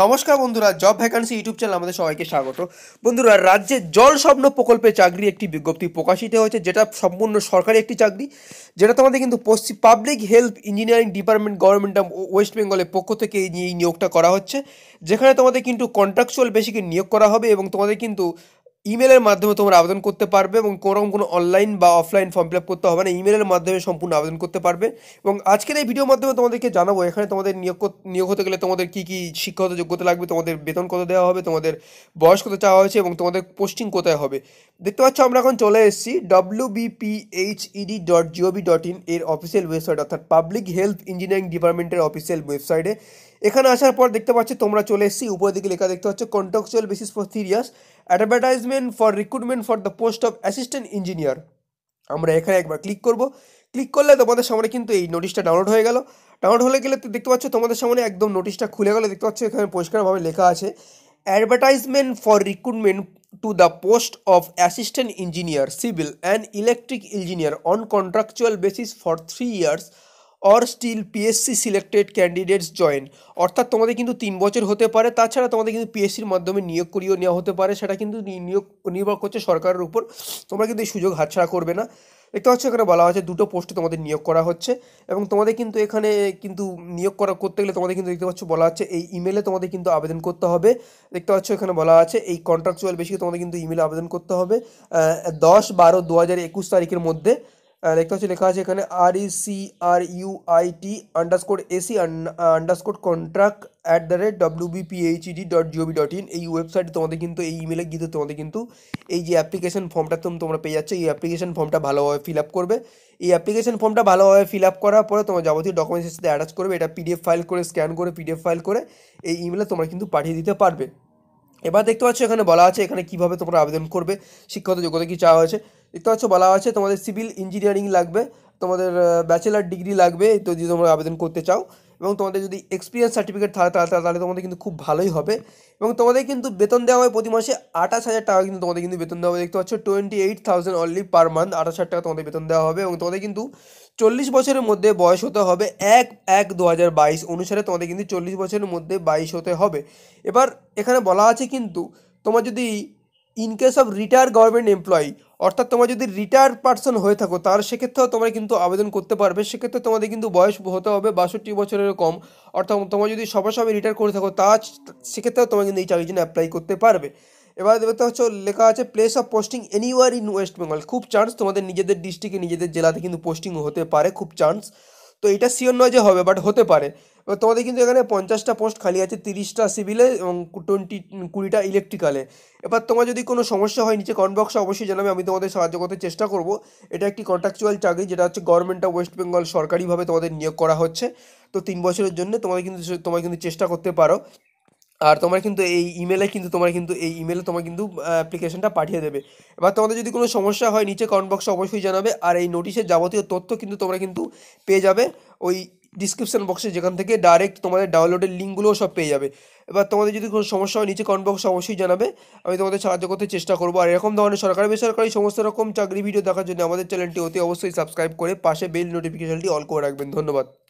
নমস্কার বন্ধুরা job vacancy YouTube channel আমাদের সবাইকে স্বাগত বন্ধুরা রাজ্যে জল স্বপ্ন প্রকল্পে চাকরি একটি বিজ্ঞপ্তি প্রকাশিত হয়েছে যেটা সম্পূর্ণ সরকারি একটি চাকরি যেটা তোমাদের কিন্তু পশ্চিম public health engineering department government of west বেঙ্গলের পক্ষ থেকে এই নিয়োগটা করা হচ্ছে যেখানে তোমাদের কিন্তু কন্ট্রাকচুয়াল বেসিকে নিয়োগ করা হবে এবং তোমাদের কিন্তু ইমেলের মাধ্যমে তোমরা আবেদন করতে পারবে এবং কোনোরকম কোনো অনলাইন বা অফলাইন ফর্ম ফিল করতে হবে না ইমেলের মাধ্যমে সম্পূর্ণ আবেদন করতে পারবে এবং আজকের এই ভিডিওর মাধ্যমে তোমাদেরকে জানাবো এখানে তোমাদের নিয়োগ নিয়োগ হতে গেলে তোমাদের কী কী শিক্ষাগত যোগ্যতা লাগবে তোমাদের বেতন কত দেওয়া হবে তোমাদের বয়স কত চাওয়া হয়েছে এবং তোমাদের পোস্টিং কোথায় হবে দেখতে পাচ্ছ আমরা এখন চলে এসেছি W WBPHED dot gov dot in এর অফিসিয়াল ওয়েবসাইট অর্থাৎ পাবলিক হেলথ ইঞ্জিনিয়ারিং ডিপার্টমেন্টের অফিসিয়াল ওয়েবসাইটে এখানে আসার পর দেখতে পাচ্ছি তোমরা চলে এসেছি উপরের দিকে লেখা দেখতে পাচ্ছ contractual basis for serious advertisement recruitment for recruitment for the post of assistant engineer আমরা এখানে একবার ক্লিক করব ক্লিক করলে তোমাদের সামনে কিন্তু এই নোটিশটা ডাউনলোড হয়ে গেল ডাউনলোড হলে গেলে তো দেখতে পাচ্ছ তোমাদের সামনে একদম নোটিশটা খুলে গেলো দেখতে পাচ্ছ এখানে পরিষ্কারভাবে লেখা আছে advertisement for recruitment to the post of assistant engineer civil and electric engineer on contractual basis for three years or still PSC selected candidates join অর্থাৎ তোমাদের কিন্তু তিন বছর হতে পারে তাছাড়া তোমাদের কিন্তু পিএসসির মাধ্যমে নিয়োগ করিয়ে নেওয়া হতে পারে সেটা কিন্তু নিয়োগ নির্ভর করছে সরকারের উপর তোমরা কিন্তু এই সুযোগ হাতছাড়া করবে না দেখতে পাচ্ছ এখানে বলা হয়েছে দুটো পোস্টে তোমাদের নিয়োগ করা হচ্ছে এবং তোমাদের কিন্তু এখানে কিন্তু নিয়োগ করা করতে গেলে তোমাদের কিন্তু দেখতে পাচ্ছ বলা হচ্ছে এই ইমেলে তোমাদের কিন্তু আবেদন করতে হবে দেখতে পাচ্ছ এখানে বলা আছে এই কন্ট্রাকচুয়াল বেশি তোমাদের কিন্তু ইমেলে আবেদন করতে হবে দশ বারো দু হাজার একুশ তারিখের মধ্যে দেখতে পাচ্ছি লেখা আছে এখানে R E C R U I T underscore AC underscore contract at the rate W WBPHED dot gov dot in এই ওয়েবসাইটে তোমাদের কিন্তু এই ইমেলে গিয়ে তোমাদের কিন্তু এই যে অ্যাপ্লিকেশন ফর্মটা তোমরা পেয়ে যাচ্ছ এই অ্যাপ্লিকেশন ফর্মটা ভালোভাবে ফিল আপ করবে এই অ্যাপ্লিকেশন ফর্মটা ভালোভাবে ফিল আপ করার পরে তোমার যাবতীয় ডকুমেন্টসের সাথে অ্যাটাচ করবে এটা পিডিএফ ফাইল করে স্ক্যান করে পিডিএফ ফাইল করে এই ইমেলে তোমরা কিন্তু পাঠিয়ে দিতে পারবে এবার দেখতে পাচ্ছ এখানে বলা আছে এখানে কীভাবে তোমরা আবেদন করবে শিক্ষাগত যোগ্যতা কি চাওয়া হয়েছে দেখতে পাচ্ছ বলা আছে তোমাদের সিভিল ইঞ্জিনিয়ারিং লাগবে তোমাদের ব্যাচেলার ডিগ্রি লাগবে তো যদি তোমরা আবেদন করতে চাও এবং তোমাদের যদি এক্সপিরিয়েন্স সার্টিফিকেট থাকে তাহলে তোমাদের কিন্তু খুব ভালোই হবে এবং তোমাদের কিন্তু বেতন দেওয়া হবে প্রতি মাসে আঠাশ হাজার টাকা কিন্তু তোমাদের কিন্তু বেতন দেওয়া হবে দেখতে পাচ্ছ twenty eight thousand only per month আঠাশ হাজার টাকা তোমাদের বেতন দেওয়া হবে এবং তোমাদের কিন্তু চল্লিশ বছরের মধ্যে বয়স হতে হবে এক এক দু হাজার বাইশ অনুসারে তোমাদের কিন্তু চল্লিশ বছরের মধ্যে বাইশ হতে হবে এবার এখানে বলা আছে কিন্তু তোমার যদি in case of retire government employee অর্থাৎ তোমরা যদি রিটায়ার্ড পার্সন হয়ে থাকো তার সেক্ষেত্রেও তোমরা কিন্তু আবেদন করতে পারবে সেক্ষেত্রে তোমাদের কিন্তু বয়স হতে হবে বাষট্টি বছরের কম অর্থাৎ তোমরা যদি সবার সবাই রিটায়ার করে থাকো তা সেক্ষেত্রেও তোমরা কিন্তু এই চাকরির জন্য অ্যাপ্লাই করতে পারবে এবার দেখতে হচ্ছে লেখা আছে place of posting anywhere in West Bengal খুব চান্স তোমাদের নিজেদের ডিস্ট্রিক্টে নিজেদের জেলাতে কিন্তু পোস্টিং হতে পারে খুব চান্স তো এটা শিওর নয় যে হবে বাট হতে পারে এবার তোমাদের কিন্তু এখানে পঞ্চাশটা পোস্ট খালি আছে তিরিশটা সিভিলে এবং টোয়েন্টি কুড়িটা ইলেকট্রিক্যালে এবার তোমার যদি কোনো সমস্যা হয় নিচে কমেন্ট বক্সে অবশ্যই জানাবে আমি তোমাদের সাহায্য করতে চেষ্টা করব এটা একটি কন্ট্রাকচুয়াল চাকরি যেটা হচ্ছে গভর্নমেন্ট অফ ওয়েস্ট বেঙ্গল সরকারিভাবে তোমাদের নিয়োগ করা হচ্ছে তো তিন বছরের জন্য তোমাদের কিন্তু তোমার কিন্তু চেষ্টা করতে পারো আর তোমার কিন্তু এই ইমেলে কিন্তু তোমার কিন্তু এই ইমেলে তোমার কিন্তু অ্যাপ্লিকেশনটা পাঠিয়ে দেবে এবার তোমাদের যদি কোনো সমস্যা হয় নিচে কমেন্ট বক্সে অবশ্যই জানাবে আর এই নোটিশের যাবতীয় তথ্য কিন্তু তোমরা কিন্তু পেয়ে যাবে ওই ডিসক্রিপশান বক্সে যেখান থেকে ডাইরেক্ট তোমাদের ডাউনলোডের লিঙ্কগুলোও সব পেয়ে যাবে এবার তোমাদের যদি কোনো সমস্যা হয় নিচে কমেন্ট বক্সে অবশ্যই জানাবে আমি তোমাদের সাহায্য করতে চেষ্টা করবো আর এরকম ধরনের সরকারি বেসরকারি সমস্ত রকম চাকরি ভিডিও দেখার জন্য আমাদের চ্যানেলটি অতি অবশ্যই সাবস্ক্রাইব করে পাশে বেল নোটিফিকেশানটি অল করে রাখবেন ধন্যবাদ